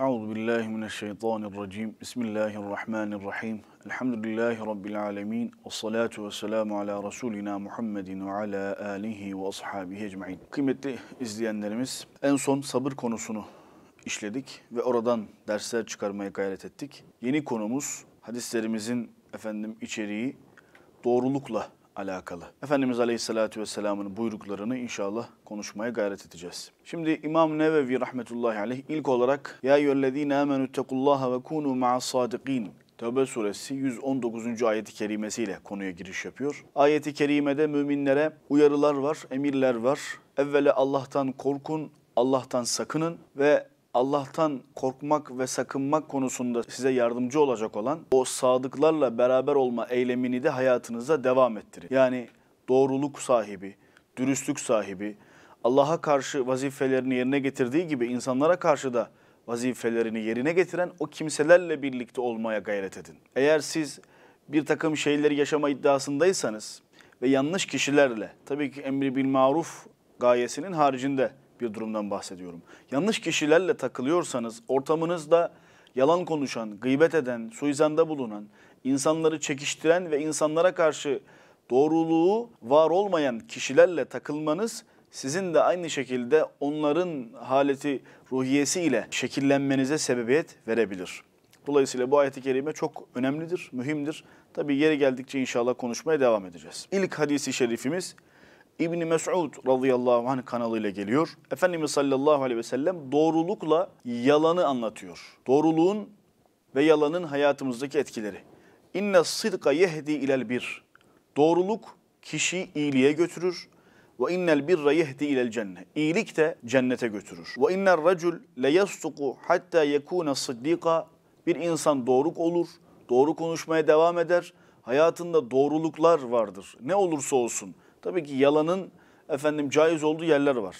Euzu billahi mineşşeytanirracim. Bismillahirrahmanirrahim. Elhamdülillahi rabbil alamin. Ves salatu vesselamu ala rasulina Muhammedin ve ala alihi ve ashabihi ecmaîn. Kıymetli izleyenlerimiz, en son sabır konusunu işledik ve oradan dersler çıkarmaya gayret ettik. Yeni konumuz hadislerimizin efendim içeriği doğrulukla alakalı. Efendimiz Aleyhisselatü Vesselam'ın buyruklarını inşallah konuşmaya gayret edeceğiz. Şimdi İmam Nevevi rahmetullahi aleyh ilk olarak Ya eyyühellezine amenüttekullaha ve kunu ma'as sadiqin Tevbe suresi 119. ayeti kerimesiyle konuya giriş yapıyor. Ayeti kerimede müminlere uyarılar var, emirler var. Evvela Allah'tan korkun, Allah'tan sakının ve Allah'tan korkmak ve sakınmak konusunda size yardımcı olacak olan o sadıklarla beraber olma eylemini de hayatınıza devam ettirin. Yani doğruluk sahibi, dürüstlük sahibi, Allah'a karşı vazifelerini yerine getirdiği gibi insanlara karşı da vazifelerini yerine getiren o kimselerle birlikte olmaya gayret edin. Eğer siz bir takım şeyleri yaşama iddiasındaysanız ve yanlış kişilerle tabii ki emri bil maruf gayesinin haricinde bir durumdan bahsediyorum. Yanlış kişilerle takılıyorsanız ortamınızda yalan konuşan, gıybet eden, suizanda bulunan, insanları çekiştiren ve insanlara karşı doğruluğu var olmayan kişilerle takılmanız sizin de aynı şekilde onların haleti ruhiyesiyle şekillenmenize sebebiyet verebilir. Dolayısıyla bu ayet-i kerime çok önemlidir, mühimdir. Tabi yeri geldikçe inşallah konuşmaya devam edeceğiz. İlk hadisi şerifimiz İbni Mes'ud radıyallahu anh kanalıyla geliyor. Efendimiz sallallahu aleyhi ve sellem doğrulukla yalanı anlatıyor. Doğruluğun ve yalanın hayatımızdaki etkileri. İnne sıdka yehdi ilel bir. Doğruluk kişiyi iyiliğe götürür. Ve innel birra yehdi ilel cennet. İyilik de cennete götürür. Ve innel racul le yastuku hatta yekune sıddika. Bir insan doğruk olur, doğru konuşmaya devam eder. Hayatında doğruluklar vardır. Ne olursa olsun Tabii ki yalanın efendim caiz olduğu yerler var.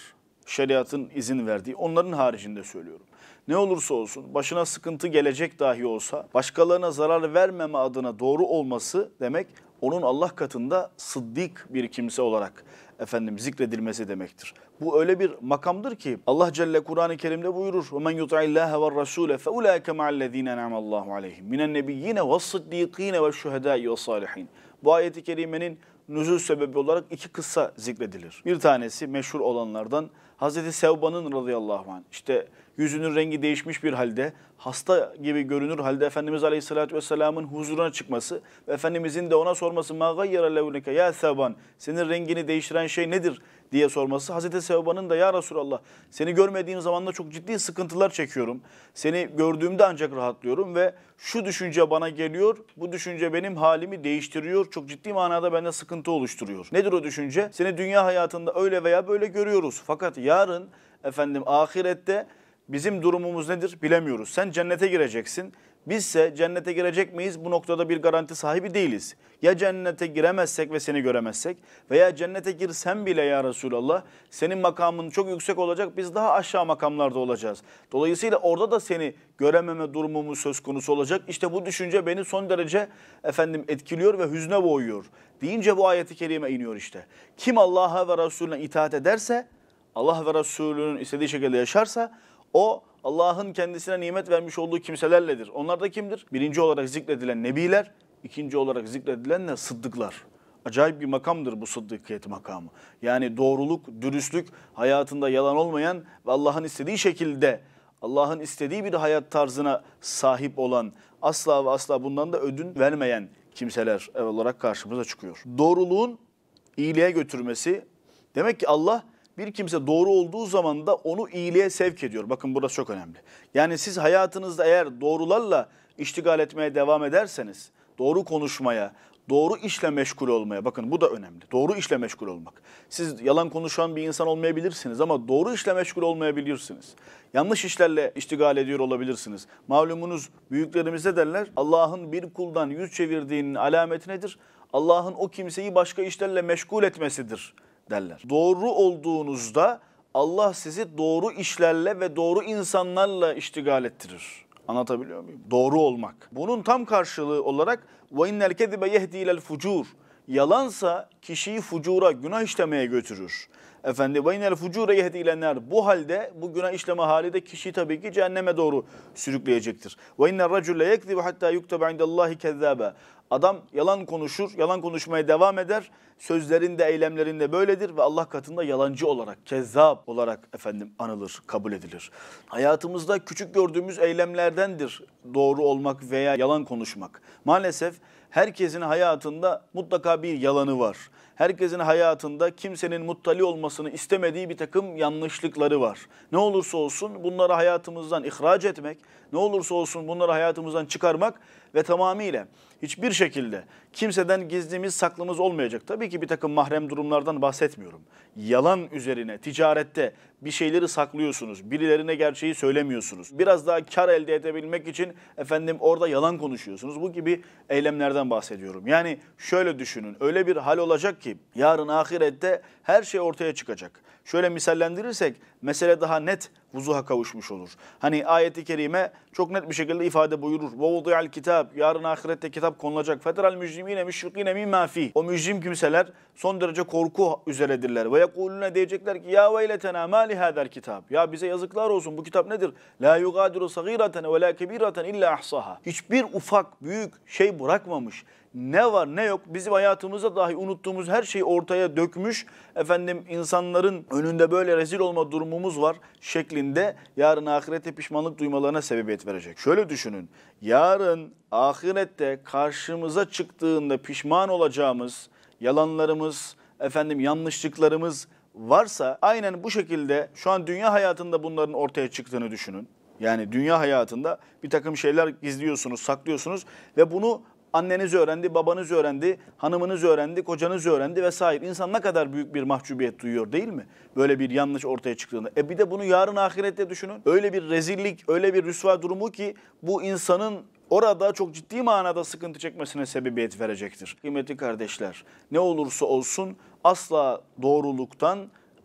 Şeriatın izin verdiği. Onların haricinde söylüyorum. Ne olursa olsun başına sıkıntı gelecek dahi olsa başkalarına zarar vermeme adına doğru olması demek onun Allah katında sıddık bir kimse olarak efendim zikredilmesi demektir. Bu öyle bir makamdır ki Allah Celle Kur'an-ı Kerim'de buyurur. "Men yut'illâhe ve rasûle fe ulâike ma'allezîne ne'amallâhu aleyhim minen nebiyyîne ve's-sıddîkîne ve'ş-şuhedâ'i ve's-sâlihîn." Bu ayeti kerimenin nüzul sebebi olarak iki kıssa zikredilir. Bir tanesi meşhur olanlardan Hazreti Sevba'nın radıyallahu anh işte yüzünün rengi değişmiş bir halde hasta gibi görünür halde Efendimiz Aleyhisselatü Vesselam'ın huzuruna çıkması ve Efendimizin de ona sorması مَا غَيَّرَ ya Sevban senin rengini değiştiren şey nedir diye sorması. Hazreti Sevba'nın da ya Resulallah seni görmediğim zaman da çok ciddi sıkıntılar çekiyorum. Seni gördüğümde ancak rahatlıyorum ve şu düşünce bana geliyor. Bu düşünce benim halimi değiştiriyor. Çok ciddi manada bende sıkıntı oluşturuyor. Nedir o düşünce? Seni dünya hayatında öyle veya böyle görüyoruz. Fakat yarın efendim ahirette bizim durumumuz nedir bilemiyoruz. Sen cennete gireceksin. Bizse cennete girecek miyiz? Bu noktada bir garanti sahibi değiliz. Ya cennete giremezsek ve seni göremezsek veya cennete girsen bile ya Resulallah senin makamın çok yüksek olacak biz daha aşağı makamlarda olacağız. Dolayısıyla orada da seni görememe durumumuz söz konusu olacak. İşte bu düşünce beni son derece efendim etkiliyor ve hüzne boğuyor. Deyince bu ayeti kerime iniyor işte. Kim Allah'a ve Resulüne itaat ederse Allah ve Resulü'nün istediği şekilde yaşarsa o Allah'ın kendisine nimet vermiş olduğu kimselerledir. Onlar da kimdir? Birinci olarak zikredilen nebiler, ikinci olarak zikredilen de sıddıklar. Acayip bir makamdır bu sıddıkiyet makamı. Yani doğruluk, dürüstlük, hayatında yalan olmayan ve Allah'ın istediği şekilde Allah'ın istediği bir hayat tarzına sahip olan, asla ve asla bundan da ödün vermeyen kimseler ev olarak karşımıza çıkıyor. Doğruluğun iyiliğe götürmesi demek ki Allah bir kimse doğru olduğu zaman da onu iyiliğe sevk ediyor. Bakın burası çok önemli. Yani siz hayatınızda eğer doğrularla iştigal etmeye devam ederseniz, doğru konuşmaya, doğru işle meşgul olmaya, bakın bu da önemli. Doğru işle meşgul olmak. Siz yalan konuşan bir insan olmayabilirsiniz ama doğru işle meşgul olmayabilirsiniz. Yanlış işlerle iştigal ediyor olabilirsiniz. Malumunuz büyüklerimize derler Allah'ın bir kuldan yüz çevirdiğinin alameti nedir? Allah'ın o kimseyi başka işlerle meşgul etmesidir.'' derler. Doğru olduğunuzda Allah sizi doğru işlerle ve doğru insanlarla iştigal ettirir. Anlatabiliyor muyum? Doğru olmak. Bunun tam karşılığı olarak وَاِنَّ الْكَذِبَ يَهْدِي اِلَى الْفُجُورِ Yalansa kişiyi fucura, günah işlemeye götürür. Efendi وَاِنَّ الْفُجُورَ يَهْدِي اِلَى Bu halde bu günah işleme halinde kişi tabii ki cehenneme doğru sürükleyecektir. وَاِنَّ الرَّجُلَ يَكْذِبَ حَتَّى يُكْتَبَ عِنْدَ اللّٰهِ كَذَّابًا Adam yalan konuşur, yalan konuşmaya devam eder. Sözlerinde, eylemlerinde böyledir ve Allah katında yalancı olarak, kezzap olarak efendim anılır, kabul edilir. Hayatımızda küçük gördüğümüz eylemlerdendir doğru olmak veya yalan konuşmak. Maalesef herkesin hayatında mutlaka bir yalanı var. Herkesin hayatında kimsenin muttali olmasını istemediği bir takım yanlışlıkları var. Ne olursa olsun bunları hayatımızdan ihraç etmek, ne olursa olsun bunları hayatımızdan çıkarmak ve tamamıyla hiçbir şekilde kimseden gizlimiz saklımız olmayacak. Tabii ki bir takım mahrem durumlardan bahsetmiyorum. Yalan üzerine ticarette bir şeyleri saklıyorsunuz. Birilerine gerçeği söylemiyorsunuz. Biraz daha kar elde edebilmek için efendim orada yalan konuşuyorsunuz. Bu gibi eylemlerden bahsediyorum. Yani şöyle düşünün öyle bir hal olacak ki yarın ahirette her şey ortaya çıkacak şöyle misallendirirsek mesele daha net vuzuha kavuşmuş olur. Hani ayeti kerime çok net bir şekilde ifade buyurur. وَوْضِعَ kitap Yarın ahirette kitap konulacak. فَتَرَ الْمُجْرِم۪ينَ مِشْرِق۪ينَ مِمَّا ف۪يهِ O mücrim kimseler son derece korku üzeredirler. وَيَقُولُنَ diyecekler ki ya veyletena ma li kitap. Ya bize yazıklar olsun bu kitap nedir? La yugadiru sagiratan ve la kebiratan illa ahsaha. Hiçbir ufak büyük şey bırakmamış ne var ne yok bizim hayatımıza dahi unuttuğumuz her şeyi ortaya dökmüş efendim insanların önünde böyle rezil olma durumumuz var şeklinde yarın ahirete pişmanlık duymalarına sebebiyet verecek. Şöyle düşünün yarın ahirette karşımıza çıktığında pişman olacağımız yalanlarımız efendim yanlışlıklarımız varsa aynen bu şekilde şu an dünya hayatında bunların ortaya çıktığını düşünün. Yani dünya hayatında bir takım şeyler gizliyorsunuz, saklıyorsunuz ve bunu Anneniz öğrendi, babanız öğrendi, hanımınız öğrendi, kocanız öğrendi vesaire. İnsan ne kadar büyük bir mahcubiyet duyuyor değil mi? Böyle bir yanlış ortaya çıktığında. E bir de bunu yarın ahirette düşünün. Öyle bir rezillik, öyle bir rüsva durumu ki bu insanın orada çok ciddi manada sıkıntı çekmesine sebebiyet verecektir. Kıymetli kardeşler, ne olursa olsun asla doğruluktan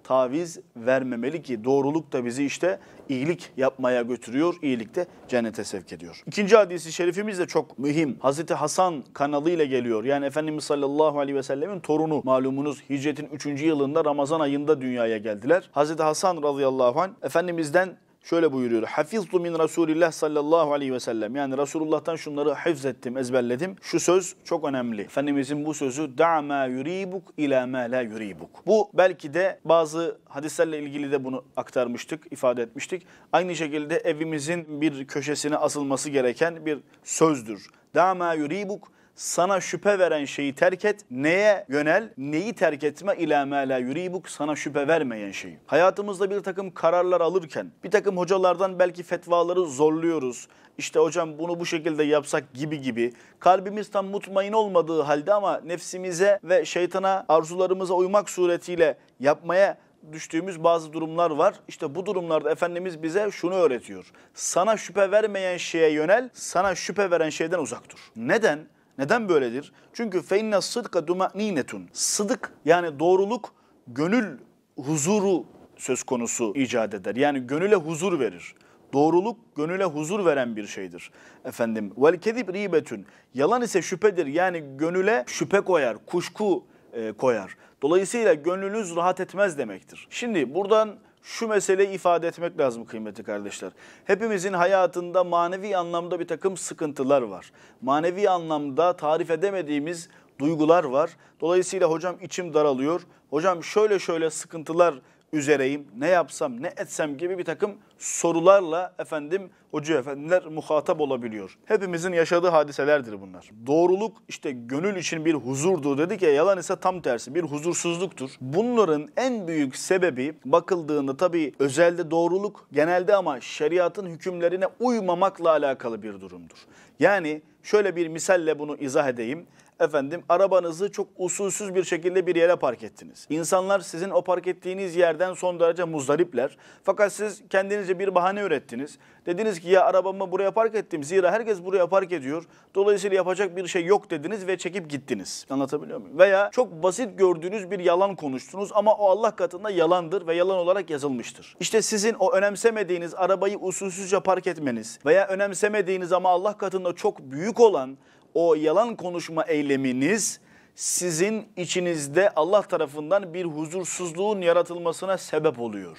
taviz vermemeli ki doğruluk da bizi işte iyilik yapmaya götürüyor, iyilik de cennete sevk ediyor. İkinci hadisi şerifimiz de çok mühim. Hazreti Hasan kanalıyla geliyor. Yani Efendimiz sallallahu aleyhi ve sellemin torunu malumunuz hicretin 3. yılında Ramazan ayında dünyaya geldiler. Hazreti Hasan radıyallahu anh Efendimiz'den şöyle buyuruyor. Hafiztu min Resulillah sallallahu aleyhi ve sellem. Yani Resulullah'tan şunları hafız ettim, ezberledim. Şu söz çok önemli. Efendimizin bu sözü da ma yuribuk ila ma la yuribuk. Bu belki de bazı hadislerle ilgili de bunu aktarmıştık, ifade etmiştik. Aynı şekilde evimizin bir köşesine asılması gereken bir sözdür. Da ma yuribuk sana şüphe veren şeyi terk et. Neye yönel? Neyi terk etme? İlâ mâ lâ yuribuk. Sana şüphe vermeyen şeyi. Hayatımızda bir takım kararlar alırken bir takım hocalardan belki fetvaları zorluyoruz. İşte hocam bunu bu şekilde yapsak gibi gibi. Kalbimiz tam mutmain olmadığı halde ama nefsimize ve şeytana arzularımıza uymak suretiyle yapmaya düştüğümüz bazı durumlar var. İşte bu durumlarda Efendimiz bize şunu öğretiyor. Sana şüphe vermeyen şeye yönel, sana şüphe veren şeyden uzak dur. Neden? Neden böyledir? Çünkü feinne sıdka dumaninetun. Sıdık yani doğruluk gönül huzuru söz konusu icat eder. Yani gönüle huzur verir. Doğruluk gönüle huzur veren bir şeydir. Efendim vel kedib ribetün. Yalan ise şüphedir. Yani gönüle şüphe koyar, kuşku e, koyar. Dolayısıyla gönlünüz rahat etmez demektir. Şimdi buradan şu meseleyi ifade etmek lazım kıymetli kardeşler. Hepimizin hayatında manevi anlamda bir takım sıkıntılar var. Manevi anlamda tarif edemediğimiz duygular var. Dolayısıyla hocam içim daralıyor. Hocam şöyle şöyle sıkıntılar üzereyim, ne yapsam, ne etsem gibi bir takım sorularla efendim hoca efendiler muhatap olabiliyor. Hepimizin yaşadığı hadiselerdir bunlar. Doğruluk işte gönül için bir huzurdur dedik ya yalan ise tam tersi bir huzursuzluktur. Bunların en büyük sebebi bakıldığında tabii özelde doğruluk genelde ama şeriatın hükümlerine uymamakla alakalı bir durumdur. Yani şöyle bir misalle bunu izah edeyim. Efendim arabanızı çok usulsüz bir şekilde bir yere park ettiniz. İnsanlar sizin o park ettiğiniz yerden son derece muzdaripler. Fakat siz kendinize bir bahane ürettiniz. Dediniz ki ya arabamı buraya park ettim. Zira herkes buraya park ediyor. Dolayısıyla yapacak bir şey yok dediniz ve çekip gittiniz. Anlatabiliyor muyum? Veya çok basit gördüğünüz bir yalan konuştunuz ama o Allah katında yalandır ve yalan olarak yazılmıştır. İşte sizin o önemsemediğiniz arabayı usulsüzce park etmeniz veya önemsemediğiniz ama Allah katında çok büyük olan o yalan konuşma eyleminiz sizin içinizde Allah tarafından bir huzursuzluğun yaratılmasına sebep oluyor.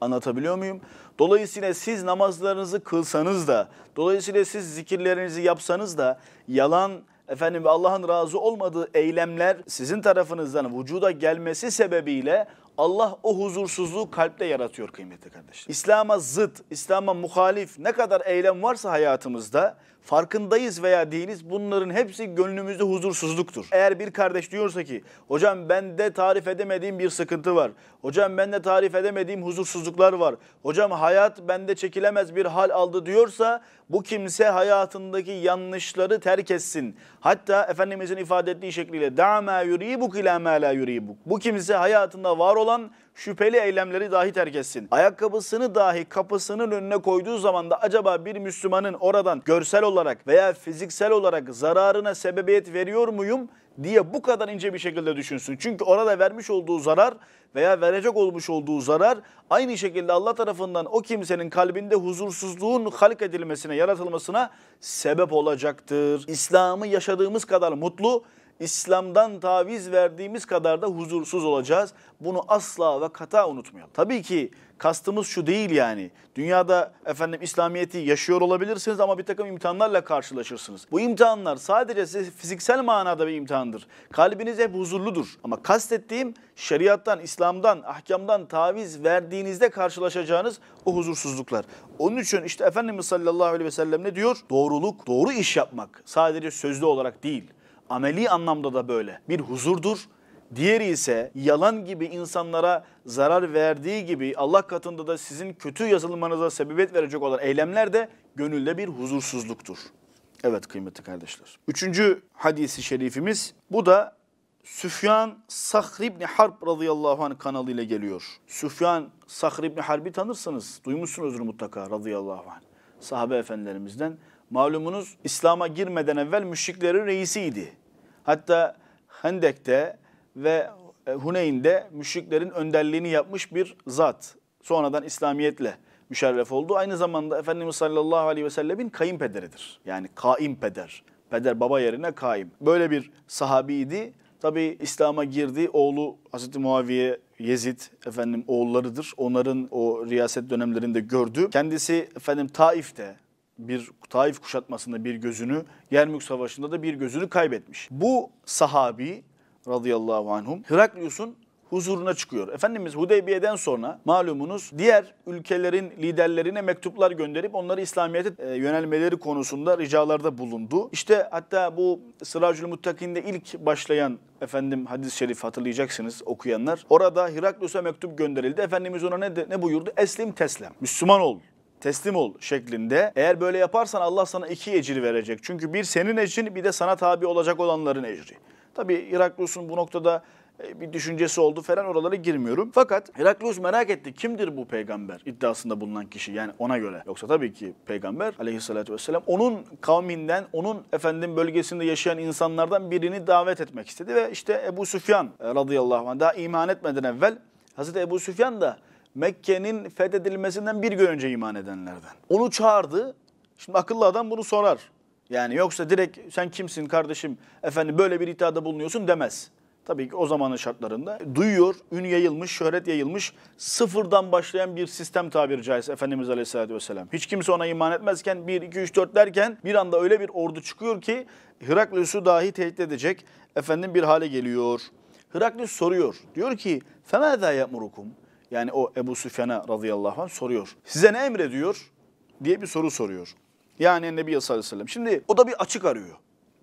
Anlatabiliyor muyum? Dolayısıyla siz namazlarınızı kılsanız da, dolayısıyla siz zikirlerinizi yapsanız da yalan efendim Allah'ın razı olmadığı eylemler sizin tarafınızdan vücuda gelmesi sebebiyle Allah o huzursuzluğu kalpte yaratıyor kıymetli kardeşler. İslam'a zıt, İslam'a muhalif ne kadar eylem varsa hayatımızda farkındayız veya değiliz bunların hepsi gönlümüzde huzursuzluktur. Eğer bir kardeş diyorsa ki hocam bende tarif edemediğim bir sıkıntı var. Hocam bende tarif edemediğim huzursuzluklar var. Hocam hayat bende çekilemez bir hal aldı diyorsa bu kimse hayatındaki yanlışları terk etsin. Hatta Efendimizin ifade ettiği şekliyle da ma yuribuk ila ma la yuribuk. Bu kimse hayatında var olan şüpheli eylemleri dahi terk etsin. Ayakkabısını dahi kapısının önüne koyduğu zaman da acaba bir Müslümanın oradan görsel olarak veya fiziksel olarak zararına sebebiyet veriyor muyum? diye bu kadar ince bir şekilde düşünsün. Çünkü orada vermiş olduğu zarar veya verecek olmuş olduğu zarar aynı şekilde Allah tarafından o kimsenin kalbinde huzursuzluğun halk edilmesine, yaratılmasına sebep olacaktır. İslam'ı yaşadığımız kadar mutlu İslam'dan taviz verdiğimiz kadar da huzursuz olacağız. Bunu asla ve kata unutmayalım. Tabii ki kastımız şu değil yani. Dünyada efendim İslamiyet'i yaşıyor olabilirsiniz ama bir takım imtihanlarla karşılaşırsınız. Bu imtihanlar sadece fiziksel manada bir imtihandır. Kalbiniz hep huzurludur. Ama kastettiğim şeriattan, İslam'dan, ahkamdan taviz verdiğinizde karşılaşacağınız o huzursuzluklar. Onun için işte Efendimiz sallallahu aleyhi ve sellem ne diyor? Doğruluk, doğru iş yapmak sadece sözlü olarak değil ameli anlamda da böyle. Bir huzurdur. Diğeri ise yalan gibi insanlara zarar verdiği gibi Allah katında da sizin kötü yazılmanıza sebebiyet verecek olan eylemler de gönülde bir huzursuzluktur. Evet kıymetli kardeşler. Üçüncü hadisi şerifimiz bu da Süfyan Sahr İbni Harp radıyallahu anh kanalıyla geliyor. Süfyan Sahr İbni Harp'i tanırsınız, duymuşsunuzdur mutlaka radıyallahu anh. Sahabe efendilerimizden malumunuz İslam'a girmeden evvel müşriklerin reisiydi. Hatta Hendek'te ve e, Huneyn'de müşriklerin önderliğini yapmış bir zat. Sonradan İslamiyetle müşerref oldu. Aynı zamanda Efendimiz sallallahu aleyhi ve sellemin kayınpederidir. Yani kaimpeder. Peder baba yerine kaim. Böyle bir sahabiydi. Tabi İslam'a girdi. Oğlu Hazreti Muaviye Yezid efendim oğullarıdır. Onların o riyaset dönemlerinde gördü. Kendisi efendim Taif'te bir Taif kuşatmasında bir gözünü, Yermük Savaşı'nda da bir gözünü kaybetmiş. Bu sahabi radıyallahu anhum Heraklius'un huzuruna çıkıyor. Efendimiz Hudeybiye'den sonra malumunuz diğer ülkelerin liderlerine mektuplar gönderip onları İslamiyet'e e, yönelmeleri konusunda ricalarda bulundu. İşte hatta bu Sıracül Muttakin'de ilk başlayan efendim hadis-i şerif hatırlayacaksınız okuyanlar. Orada Heraklius'a mektup gönderildi. Efendimiz ona ne, de, ne buyurdu? Eslim teslem. Müslüman oldu teslim ol şeklinde. Eğer böyle yaparsan Allah sana iki ecir verecek. Çünkü bir senin ecrin bir de sana tabi olacak olanların ecri. Tabi Iraklus'un bu noktada e, bir düşüncesi oldu falan oralara girmiyorum. Fakat Heraklus merak etti kimdir bu peygamber iddiasında bulunan kişi yani ona göre. Yoksa tabii ki peygamber aleyhissalatü vesselam onun kavminden, onun efendim bölgesinde yaşayan insanlardan birini davet etmek istedi ve işte Ebu Süfyan e, radıyallahu anh daha iman etmeden evvel Hazreti Ebu Süfyan da Mekke'nin fethedilmesinden bir gün önce iman edenlerden. Onu çağırdı. Şimdi akıllı adam bunu sorar. Yani yoksa direkt sen kimsin kardeşim efendim böyle bir iddiada bulunuyorsun demez. Tabii ki o zamanın şartlarında duyuyor, ün yayılmış, şöhret yayılmış, sıfırdan başlayan bir sistem tabiri caizse Efendimiz Aleyhisselatü Vesselam. Hiç kimse ona iman etmezken 1, 2, 3, 4 derken bir anda öyle bir ordu çıkıyor ki Heraklius'u dahi tehdit edecek efendim bir hale geliyor. Heraklius soruyor. Diyor ki فَمَاذَا يَأْمُرُكُمْ yani o Ebu Süfyan'a radıyallahu anh soruyor. Size ne emrediyor? diye bir soru soruyor. Yani Nebi sallallahu aleyhi ve sellem. Şimdi o da bir açık arıyor.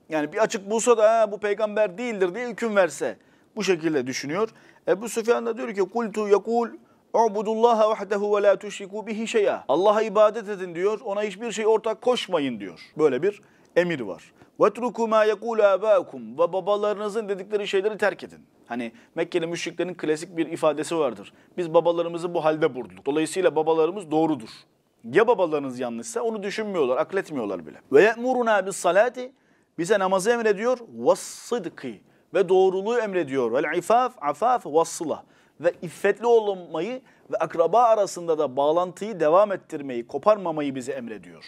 Yani bir açık bulsa da bu peygamber değildir diye hüküm verse. Bu şekilde düşünüyor. Ebu Süfyan da diyor ki kultu yakul Ubudullaha vahdehu ve la tuşriku bihi şey'a. Allah'a ibadet edin diyor. Ona hiçbir şey ortak koşmayın diyor. Böyle bir emir var. وَتْرُكُوا مَا يَقُولُ آبَاكُمْ Ve babalarınızın dedikleri şeyleri terk edin. Hani Mekkeli müşriklerin klasik bir ifadesi vardır. Biz babalarımızı bu halde bulduk. Dolayısıyla babalarımız doğrudur. Ya babalarınız yanlışsa onu düşünmüyorlar, akletmiyorlar bile. Ve yemuruna bis salati bize namazı emrediyor. Vasıdkı ve doğruluğu emrediyor. Vel ifaf, afaf, vassıla ve iffetli olmayı ve akraba arasında da bağlantıyı devam ettirmeyi, koparmamayı bize emrediyor.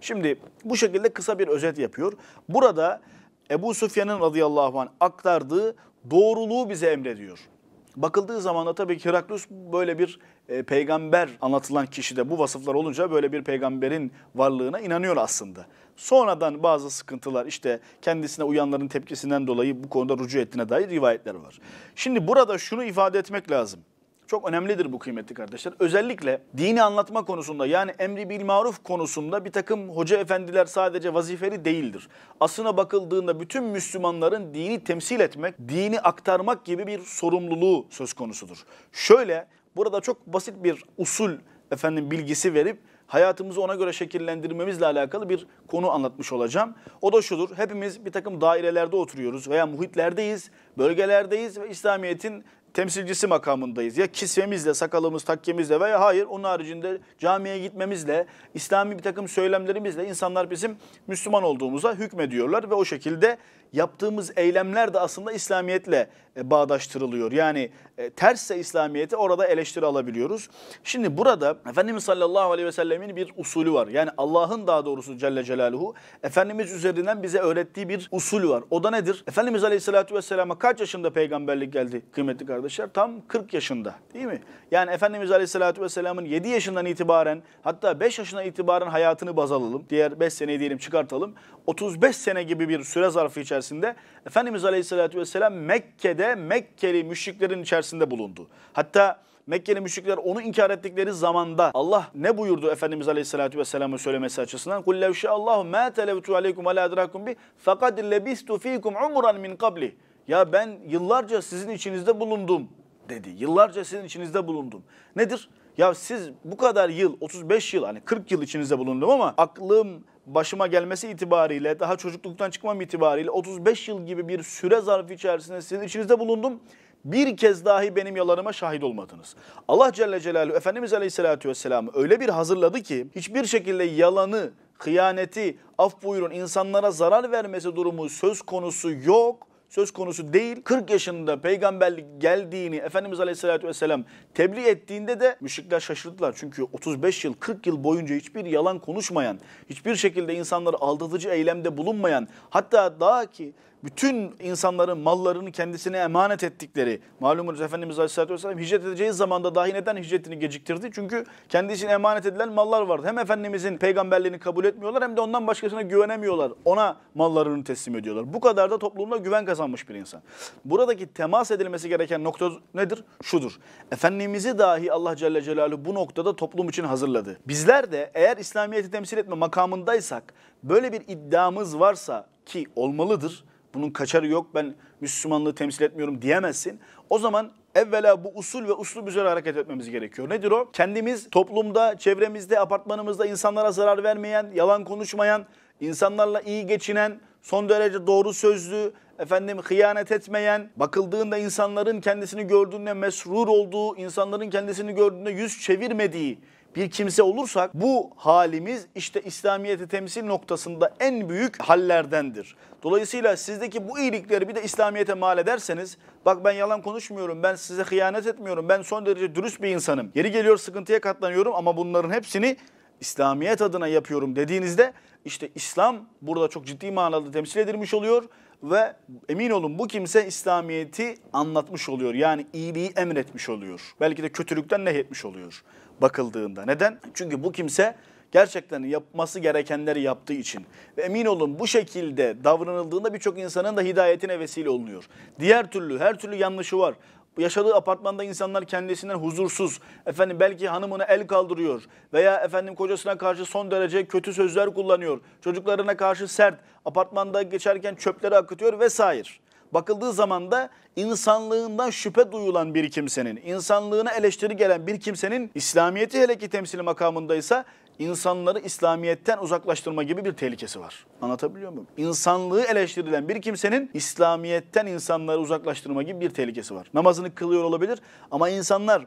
Şimdi bu şekilde kısa bir özet yapıyor. Burada Ebu Süfyan'ın radıyallahu anh aktardığı doğruluğu bize emrediyor. Bakıldığı zaman da tabii ki Heraklus böyle bir e, peygamber anlatılan kişide bu vasıflar olunca böyle bir peygamberin varlığına inanıyor aslında. Sonradan bazı sıkıntılar işte kendisine uyanların tepkisinden dolayı bu konuda rücu ettiğine dair rivayetler var. Şimdi burada şunu ifade etmek lazım. Çok önemlidir bu kıymetli kardeşler. Özellikle dini anlatma konusunda yani emri bil maruf konusunda bir takım hoca efendiler sadece vazifeli değildir. Aslına bakıldığında bütün Müslümanların dini temsil etmek, dini aktarmak gibi bir sorumluluğu söz konusudur. Şöyle burada çok basit bir usul efendim bilgisi verip hayatımızı ona göre şekillendirmemizle alakalı bir konu anlatmış olacağım. O da şudur, hepimiz bir takım dairelerde oturuyoruz veya muhitlerdeyiz, bölgelerdeyiz ve İslamiyet'in temsilcisi makamındayız. Ya kisvemizle, sakalımız, takkemizle veya hayır onun haricinde camiye gitmemizle, İslami bir takım söylemlerimizle insanlar bizim Müslüman olduğumuza hükmediyorlar ve o şekilde yaptığımız eylemler de aslında İslamiyet'le e, bağdaştırılıyor. Yani e, tersse İslamiyet'i orada eleştiri alabiliyoruz. Şimdi burada Efendimiz sallallahu aleyhi ve sellemin bir usulü var. Yani Allah'ın daha doğrusu Celle Celaluhu Efendimiz üzerinden bize öğrettiği bir usul var. O da nedir? Efendimiz aleyhissalatü vesselama kaç yaşında peygamberlik geldi kıymetli kardeşler? Tam 40 yaşında değil mi? Yani Efendimiz aleyhissalatü vesselamın 7 yaşından itibaren hatta 5 yaşından itibaren hayatını baz alalım. Diğer 5 seneyi diyelim çıkartalım. 35 sene gibi bir süre zarfı içerisinde içerisinde Efendimiz Aleyhisselatü Vesselam Mekke'de Mekkeli müşriklerin içerisinde bulundu. Hatta Mekkeli müşrikler onu inkar ettikleri zamanda Allah ne buyurdu Efendimiz Aleyhisselatü Vesselam'ın söylemesi açısından? قُلْ لَوْ شَاءَ اللّٰهُ مَا تَلَوْتُ عَلَيْكُمْ وَلَا اَدْرَاكُمْ بِهِ فَقَدْ لَبِسْتُ ف۪يكُمْ عُمُرًا مِنْ قَبْلِ Ya ben yıllarca sizin içinizde bulundum dedi. Yıllarca sizin içinizde bulundum. Nedir? Ya siz bu kadar yıl, 35 yıl hani 40 yıl içinizde bulundum ama aklım başıma gelmesi itibariyle, daha çocukluktan çıkmam itibariyle 35 yıl gibi bir süre zarfı içerisinde sizin içinizde bulundum. Bir kez dahi benim yalanıma şahit olmadınız. Allah Celle Celaluhu Efendimiz Aleyhisselatü Vesselam öyle bir hazırladı ki hiçbir şekilde yalanı, hıyaneti, af buyurun insanlara zarar vermesi durumu söz konusu yok söz konusu değil. 40 yaşında peygamberlik geldiğini Efendimiz Aleyhisselatü Vesselam tebliğ ettiğinde de müşrikler şaşırdılar. Çünkü 35 yıl 40 yıl boyunca hiçbir yalan konuşmayan, hiçbir şekilde insanları aldatıcı eylemde bulunmayan hatta daha ki bütün insanların mallarını kendisine emanet ettikleri malumunuz Efendimiz Aleyhisselatü Vesselam hicret edeceği zamanda dahi neden hicretini geciktirdi? Çünkü kendisine emanet edilen mallar vardı. Hem Efendimizin peygamberliğini kabul etmiyorlar hem de ondan başkasına güvenemiyorlar. Ona mallarını teslim ediyorlar. Bu kadar da toplumda güven kazanmış bir insan. Buradaki temas edilmesi gereken nokta nedir? Şudur. Efendimiz'i dahi Allah Celle Celaluhu bu noktada toplum için hazırladı. Bizler de eğer İslamiyet'i temsil etme makamındaysak böyle bir iddiamız varsa ki olmalıdır bunun kaçarı yok ben Müslümanlığı temsil etmiyorum diyemezsin. O zaman evvela bu usul ve uslu üzere hareket etmemiz gerekiyor. Nedir o? Kendimiz toplumda, çevremizde, apartmanımızda insanlara zarar vermeyen, yalan konuşmayan, insanlarla iyi geçinen, son derece doğru sözlü, efendim hıyanet etmeyen, bakıldığında insanların kendisini gördüğünde mesrur olduğu, insanların kendisini gördüğünde yüz çevirmediği, bir kimse olursak bu halimiz işte İslamiyet'i temsil noktasında en büyük hallerdendir. Dolayısıyla sizdeki bu iyilikleri bir de İslamiyet'e mal ederseniz bak ben yalan konuşmuyorum, ben size hıyanet etmiyorum, ben son derece dürüst bir insanım. Yeri geliyor sıkıntıya katlanıyorum ama bunların hepsini İslamiyet adına yapıyorum dediğinizde işte İslam burada çok ciddi manada temsil edilmiş oluyor ve emin olun bu kimse İslamiyet'i anlatmış oluyor. Yani iyiliği emretmiş oluyor. Belki de kötülükten nehyetmiş oluyor bakıldığında. Neden? Çünkü bu kimse gerçekten yapması gerekenleri yaptığı için. Ve emin olun bu şekilde davranıldığında birçok insanın da hidayetine vesile olunuyor. Diğer türlü her türlü yanlışı var yaşadığı apartmanda insanlar kendisinden huzursuz. Efendim belki hanımına el kaldırıyor veya efendim kocasına karşı son derece kötü sözler kullanıyor. Çocuklarına karşı sert, apartmanda geçerken çöpleri akıtıyor vesaire. Bakıldığı zaman da insanlığından şüphe duyulan bir kimsenin, insanlığına eleştiri gelen bir kimsenin İslamiyeti hele ki temsili makamındaysa insanları İslamiyet'ten uzaklaştırma gibi bir tehlikesi var. Anlatabiliyor muyum? İnsanlığı eleştirilen bir kimsenin İslamiyet'ten insanları uzaklaştırma gibi bir tehlikesi var. Namazını kılıyor olabilir ama insanlar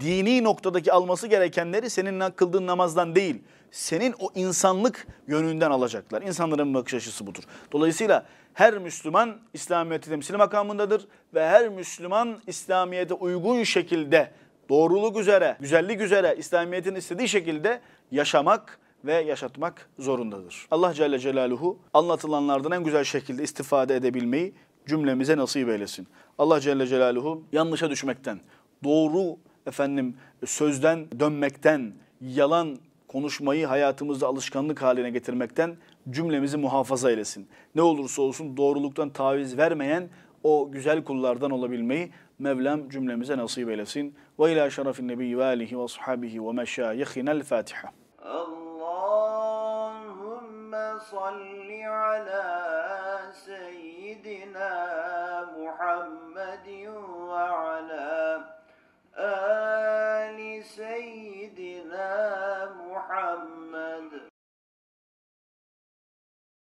dini noktadaki alması gerekenleri senin kıldığın namazdan değil, senin o insanlık yönünden alacaklar. İnsanların bakış açısı budur. Dolayısıyla her Müslüman İslamiyet'i temsil makamındadır ve her Müslüman İslamiyet'e uygun şekilde doğruluk üzere, güzellik üzere İslamiyet'in istediği şekilde yaşamak ve yaşatmak zorundadır. Allah Celle Celaluhu anlatılanlardan en güzel şekilde istifade edebilmeyi cümlemize nasip eylesin. Allah Celle Celaluhu yanlışa düşmekten, doğru efendim sözden dönmekten, yalan konuşmayı hayatımızda alışkanlık haline getirmekten cümlemizi muhafaza eylesin. Ne olursa olsun doğruluktan taviz vermeyen o güzel kullardan olabilmeyi Mevlam cümlemize nasip eylesin. Ve ila şerefin nebiyyi ve alihi ve sahabihi ve meşayihinel Fatiha. Allahümme salli ala seyyidina Muhammedin ve ala